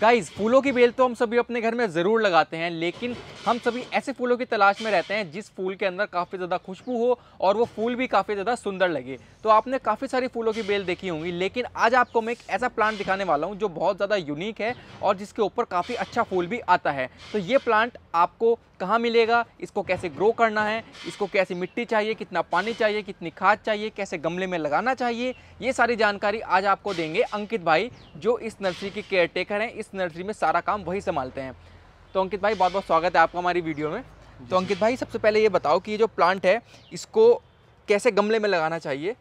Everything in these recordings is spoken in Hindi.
गाइज फूलों की बेल तो हम सभी अपने घर में ज़रूर लगाते हैं लेकिन हम सभी ऐसे फूलों की तलाश में रहते हैं जिस फूल के अंदर काफ़ी ज़्यादा खुशबू हो और वो फूल भी काफ़ी ज़्यादा सुंदर लगे तो आपने काफ़ी सारी फूलों की बेल देखी होंगी लेकिन आज आपको मैं एक ऐसा प्लांट दिखाने वाला हूँ जो बहुत ज़्यादा यूनिक है और जिसके ऊपर काफ़ी अच्छा फूल भी आता है तो ये प्लांट आपको कहाँ मिलेगा इसको कैसे ग्रो करना है इसको कैसी मिट्टी चाहिए कितना पानी चाहिए कितनी खाद चाहिए कैसे गमले में लगाना चाहिए ये सारी जानकारी आज आपको देंगे अंकित भाई जो इस नर्सरी के केयर टेकर हैं इस नर्सरी में सारा काम वही संभालते हैं तो अंकित भाई बहुत बहुत स्वागत है आपका हमारी वीडियो में तो अंकित भाई सबसे पहले ये बताओ कि ये जो प्लांट है इसको कैसे गमले में लगाना चाहिए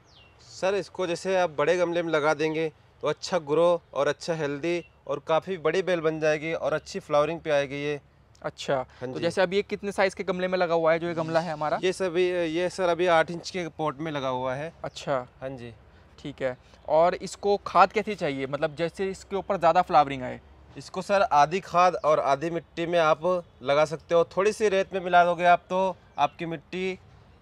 सर इसको जैसे आप बड़े गमले में लगा देंगे तो अच्छा ग्रो और अच्छा हेल्दी और काफ़ी बड़ी बेल बन जाएगी और अच्छी फ्लावरिंग पे आएगी ये अच्छा हाँ तो जैसे अभी ये कितने साइज के गमले में लगा हुआ है जो ये गमला है हमारा ये सर ये सर अभी आठ इंच के पॉट में लगा हुआ है अच्छा हाँ जी ठीक है और इसको खाद कैसी चाहिए मतलब जैसे इसके ऊपर ज़्यादा फ्लावरिंग आए इसको सर आधी खाद और आधी मिट्टी में आप लगा सकते हो थोड़ी सी रेत में मिला दोगे आप तो आपकी मिट्टी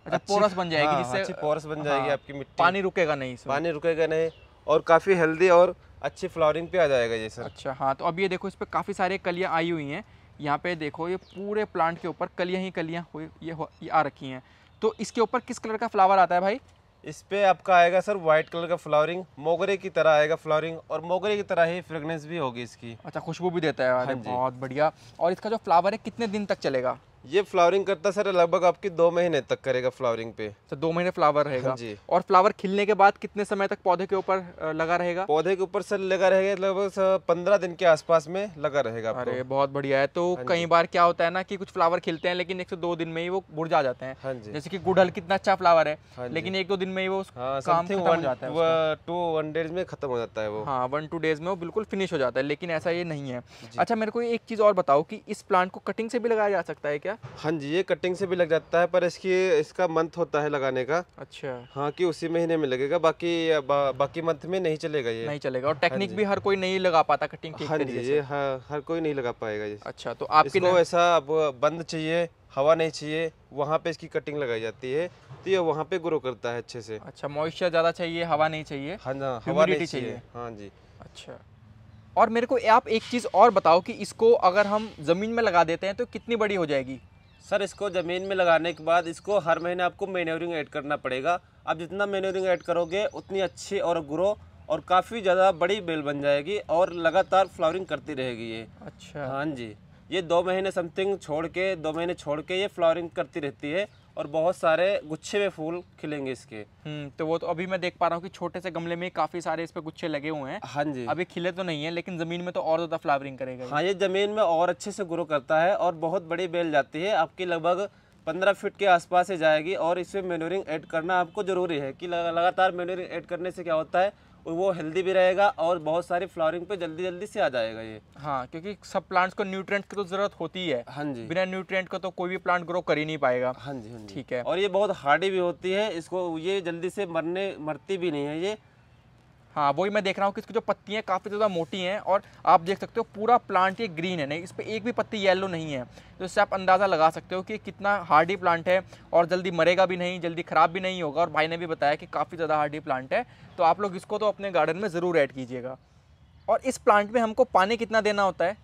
अच्छा पोरस बन जाएगी हाँ, अच्छी पोरस बन जाएगी हाँ, आपकी मिट्टी पानी रुकेगा नहीं पानी रुकेगा नहीं और काफ़ी हेल्दी और अच्छी फ्लावरिंग पे आ जाएगा ये सर अच्छा हाँ तो अब ये देखो इस पर काफ़ी सारे कलियाँ आई हुई हैं यहाँ पे देखो ये पूरे प्लांट के ऊपर कलियाँ ही कलियाँ ये, ये आ रखी हैं तो इसके ऊपर किस कलर का फ्लावर आता है भाई इस पर आपका आएगा सर व्हाइट कलर का फ्लावरिंग मोगरे की तरह आएगा फ्लावरिंग और मोगरे की तरह ही फ्रेगनेंस भी होगी इसकी अच्छा खुशबू भी देता है हाँ बहुत बढ़िया और इसका जो फ्लावर है कितने दिन तक चलेगा ये फ्लावरिंग करता सर लगभग आपकी दो महीने तक करेगा फ्लावरिंग पे तो दो महीने फ्लावर रहेगा जी और फ्लावर खिलने के बाद कितने समय तक पौधे के ऊपर लगा रहेगा पौधे के ऊपर सर लगा रहेगा लगभग पंद्रह दिन के आसपास में लगा रहेगा अरे बहुत बढ़िया है तो हाँ कई बार क्या होता है ना कि कुछ फ्लावर खिलते हैं लेकिन एक से दो दिन में ही वो मुरझा जाते हैं हाँ जैसे की गुड़हल कितना अच्छा फ्लावर है हाँ लेकिन एक दो दिन में ही वो काम से टू वन डेज में खत्म हो जाता है वो हाँ वन टू डेज में वो बिल्कुल फिनिश हो जाता है लेकिन ऐसा ये नहीं है अच्छा मेरे को एक चीज और बताओ की इस प्लांट को कटिंग से भी लगाया जा सकता है क्या क्या हाँ जी ये कटिंग से भी लग जाता है पर इसकी इसका मंथ होता है लगाने का अच्छा हाँ कि उसी महीने में लगेगा बाकी बा, बाकी मंथ में नहीं चलेगा ये नहीं चलेगा और टेक्निक हाँ भी हर कोई नहीं लगा पाता कटिंग हाँ जी ये हाँ, हर कोई नहीं लगा पाएगा ये अच्छा तो आपको ऐसा अब बंद चाहिए हवा नहीं चाहिए वहाँ पे इसकी कटिंग लगाई जाती है तो ये वहाँ पे ग्रो करता है अच्छे से अच्छा मॉइस्चर ज़्यादा चाहिए हवा नहीं चाहिए हाँ, हाँ हवा नहीं चाहिए हाँ जी अच्छा और मेरे को आप एक चीज़ और बताओ कि इसको अगर हम ज़मीन में लगा देते हैं तो कितनी बड़ी हो जाएगी सर इसको ज़मीन में लगाने के बाद इसको हर महीने आपको मेन्योरिंग ऐड करना पड़ेगा आप जितना मेन्योरिंग ऐड करोगे उतनी अच्छी और ग्रो और काफ़ी ज़्यादा बड़ी बेल बन जाएगी और लगातार फ्लावरिंग करती रहेगी ये अच्छा हाँ जी ये दो महीने समथिंग छोड़ के दो महीने छोड़ के ये फ्लावरिंग करती रहती है और बहुत सारे गुच्छे में फूल खिलेंगे इसके हम्म, तो वो तो अभी मैं देख पा रहा हूँ कि छोटे से गमले में काफी सारे इस पे गुच्छे लगे हुए हैं हाँ जी अभी खिले तो नहीं है लेकिन जमीन में तो और ज्यादा फ्लावरिंग करेगा हाँ ये जमीन में और अच्छे से ग्रो करता है और बहुत बड़ी बेल जाती है आपकी लगभग पंद्रह फीट के आसपास ही जाएगी और इसमें मेनोरिंग ऐड करना आपको जरूरी है कि लगातार मेनोरिंग ऐड करने से क्या होता है वो हेल्दी भी रहेगा और बहुत सारी फ्लावरिंग पे जल्दी जल्दी से आ जाएगा ये हाँ क्योंकि सब प्लांट्स को न्यूट्रेंट की तो जरूरत होती है हाँ जी बिना न्यूट्रेंट का तो कोई भी प्लांट ग्रो कर ही नहीं पाएगा हाँ जी हाँ जी ठीक है और ये बहुत हार्डी भी होती है इसको ये जल्दी से मरने मरती भी नहीं है ये हाँ वही मैं देख रहा हूँ कि इसकी जो पत्तियाँ काफ़ी ज़्यादा मोटी हैं और आप देख सकते हो पूरा प्लांट ये ग्रीन है नहीं इस पर एक भी पत्ती येलो नहीं है तो इससे आप अंदाज़ा लगा सकते हो कि कितना हार्डी प्लांट है और जल्दी मरेगा भी नहीं जल्दी ख़राब भी नहीं होगा और भाई ने भी बताया कि काफ़ी ज़्यादा हार्डी प्लांट है तो आप लोग इसको तो अपने गार्डन में ज़रूर ऐड कीजिएगा और इस प्लांट में हमको पानी कितना देना होता है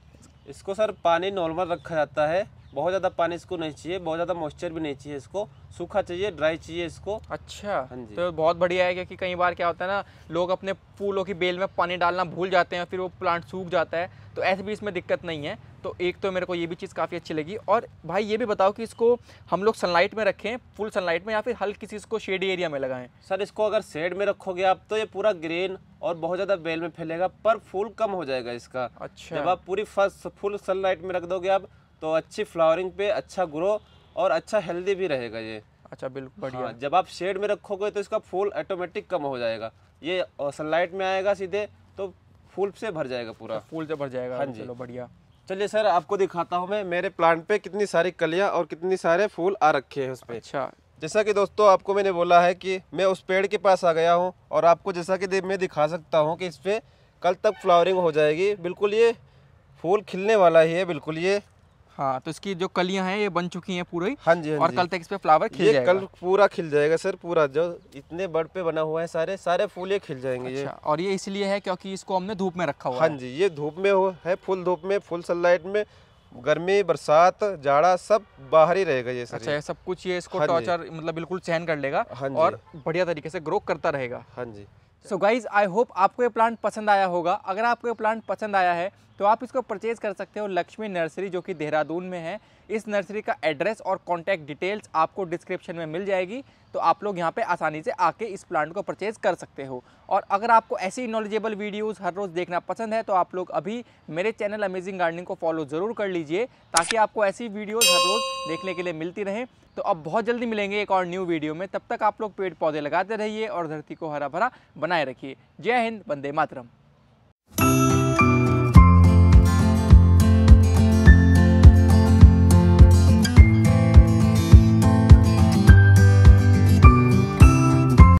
इसको सर पानी नॉर्मल रखा जाता है बहुत ज़्यादा पानी इसको नहीं चाहिए बहुत ज़्यादा मॉइस्चर भी नहीं चाहिए इसको सूखा चाहिए ड्राई चाहिए इसको अच्छा हाँ जी तो बहुत बढ़िया है क्योंकि कई बार क्या होता है ना लोग अपने फूलों की बेल में पानी डालना भूल जाते हैं फिर वो प्लांट सूख जाता है तो ऐसे भी इसमें दिक्कत नहीं है तो एक तो मेरे को ये भी चीज़ काफ़ी अच्छी लगी और भाई ये भी बताओ कि इसको हम लोग सनलाइट में रखें फुल सनलाइट में या फिर हल्की सी इसको शेड एरिया में लगाएं सर इसको अगर शेड में रखोगे आप तो ये पूरा ग्रीन और बहुत ज़्यादा बेल में फैलेगा पर फूल कम हो जाएगा इसका अच्छा जब आप पूरी फर्स्ट फुल सनलाइट में रख दोगे आप तो अच्छी फ्लावरिंग पे अच्छा ग्रो और अच्छा हेल्दी भी रहेगा ये अच्छा बिल्कुल बढ़िया हाँ, जब आप शेड में रखोगे तो इसका फूल ऑटोमेटिक कम हो जाएगा ये सनलाइट में आएगा सीधे तो फूल से भर जाएगा पूरा अच्छा, फूल से भर जाएगा हाँ जी चलो बढ़िया चलिए सर आपको दिखाता हूँ मैं मेरे प्लांट पे कितनी सारी कलियाँ और कितनी सारे फूल आ रखे हैं उस पर अच्छा जैसा कि दोस्तों आपको मैंने बोला है कि मैं उस पेड़ के पास आ गया हूँ और आपको जैसा कि मैं दिखा सकता हूँ कि इस पर कल तक फ्लावरिंग हो जाएगी बिल्कुल ये फूल खिलने वाला ही है बिल्कुल ये हाँ तो इसकी जो कलियां हैं ये बन चुकी हैं पूरी हाँ जी हाँ और कल तक इस पे फ्लावर खिल जाएगा कल पूरा खिल जाएगा सर पूरा जो इतने बड़ पे बना हुआ है सारे सारे फूल ये खिल जाएंगे अच्छा, ये और ये इसलिए है क्योंकि इसको हमने धूप में रखा हुआ हाँ जी ये धूप में हो है फुल धूप में फुल सनलाइट में गर्मी बरसात जाड़ा सब बाहर ही रहेगा ये सर अच्छा ये सब कुछ ये इसको टॉर्चर हाँ मतलब बिल्कुल सहन कर लेगा हाँ और बढ़िया तरीके से ग्रो करता रहेगा हाँ जी सो गाइज़ आई होप आपको ये प्लांट पसंद आया होगा अगर आपको ये प्लांट पसंद आया है तो आप इसको परचेज़ कर सकते हो लक्ष्मी नर्सरी जो कि देहरादून में है इस नर्सरी का एड्रेस और कॉन्टैक्ट डिटेल्स आपको डिस्क्रिप्शन में मिल जाएगी तो आप लोग यहाँ पे आसानी से आके इस प्लांट को परचेज़ कर सकते हो और अगर आपको ऐसी नॉलेजेबल वीडियोस हर रोज़ देखना पसंद है तो आप लोग अभी मेरे चैनल अमेजिंग गार्डनिंग को फॉलो ज़रूर कर लीजिए ताकि आपको ऐसी वीडियोज़ हर रोज़ देखने के लिए मिलती रहें तो अब बहुत जल्दी मिलेंगे एक और न्यू वीडियो में तब तक आप लोग पेड़ पौधे लगाते रहिए और धरती को हरा भरा बनाए रखिए जय हिंद वंदे मातरम